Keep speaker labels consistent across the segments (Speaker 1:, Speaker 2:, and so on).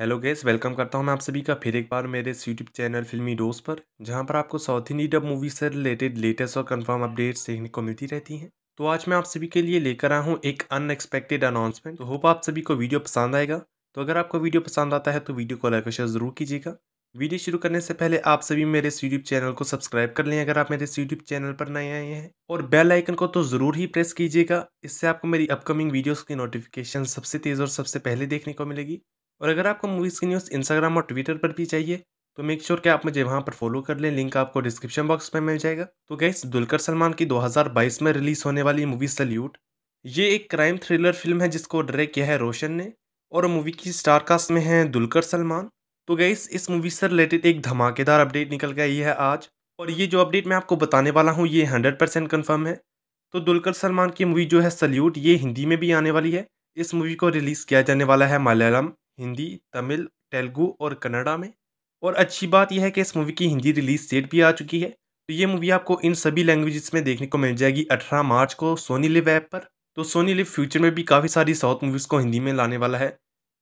Speaker 1: hello guys welcome करता हूं मैं आप सभी का फिर एक बार मेरे यूट्यूब चैनल फिल्मी डोज पर जहां पर आपको साउथ इंडी डब मूवी से रिलेटेड लेटेस्ट और कंफर्म अपडेट्स देखने को मिलती रहती हैं तो आज मैं आप सभी के लिए लेकर आया हूं एक अनएक्सपेक्टेड अनाउंसमेंट तो होप आप सभी को वीडियो पसंद आएगा तो अगर आपको वीडियो पसंद आता है तो वीडियो को लाइक और शेयर जरूर कीजिएगा वीडियो शुरू करने से पहले आप सभी मेरे यूट्यूब चैनल को सब्सक्राइब कर लें अगर आप मेरे यूट्यूब चैनल पर नए आए हैं और बेल आइकन को तो ज़रूर ही प्रेस कीजिएगा इससे आपको मेरी अपकमिंग वीडियोस की नोटिफिकेशन सबसे तेज़ और सबसे पहले देखने को मिलेगी और अगर आपको मूवीज़ की न्यूज़ इंस्टाग्राम और ट्विटर पर भी चाहिए तो मेक श्योर sure कि आप मुझे वहाँ पर फॉलो कर लें लिंक आपको डिस्क्रिप्शन बॉक्स में मिल जाएगा तो गैस दुलकर सलमान की 2022 में रिलीज़ होने वाली मूवी सल्यूट ये एक क्राइम थ्रिलर फिल्म है जिसको डायरेक्ट किया है रोशन ने और मूवी की स्टार कास्ट में है दुलकर सलमान तो गैस इस मूवी से रिलेटेड एक धमाकेदार अपडेट निकल गई है आज और ये जो अपडेट मैं आपको बताने वाला हूँ ये हंड्रेड परसेंट कन्फर्म है तो दुलकर सलमान की मूवी जो है सल्यूट ये हिंदी में भी आने वाली है इस मूवी को रिलीज़ किया जाने वाला है मलयालम हिंदी तमिल तेलुगू और कन्नड़ा में और अच्छी बात यह है कि इस मूवी की हिंदी रिलीज डेट भी आ चुकी है तो ये मूवी आपको इन सभी लैंग्वेजेस में देखने को मिल जाएगी अठारह मार्च को सोनी लिव ऐप पर तो सोनी लिव फ्यूचर में भी काफ़ी सारी साउथ मूवीज़ को हिंदी में लाने वाला है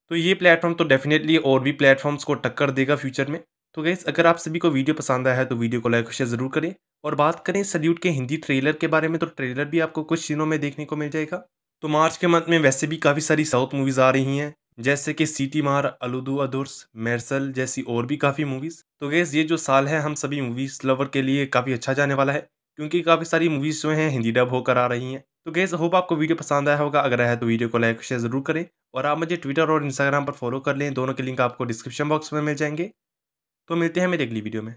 Speaker 1: तो ये प्लेटफॉर्म तो डेफिनेटली और भी प्लेटफॉर्म्स को टक्कर देगा फ्यूचर में तो गैस अगर आप सभी को वीडियो पसंद आया है तो वीडियो को लाइक शेयर ज़रूर करें और बात करें सल्यूट के हिंदी ट्रेलर के बारे में तो ट्रेलर भी आपको कुछ दिनों में देखने को मिल जाएगा तो मार्च के मंथ में वैसे भी काफ़ी सारी साउथ मूवीज़ आ रही हैं जैसे कि सीटी मार अलुदू अदुर्स मेरसल जैसी और भी काफ़ी मूवीज़ तो गैस ये जो साल है हम सभी मूवीज़ लवर के लिए काफ़ी अच्छा जाने वाला है क्योंकि काफ़ी सारी मूवीज़ जो हैं हिंदी डब होकर आ रही हैं तो गैस होप आपको वीडियो पसंद आया होगा अगर आया तो वीडियो को लाइक शेयर जरूर करें और आप मुझे ट्विटर और इंस्टाग्राम पर फॉलो कर लें दोनों के लिंक आपको डिस्क्रिप्शन बॉक्स में मिल जाएंगे तो मिलते हैं मेरे अगली वीडियो में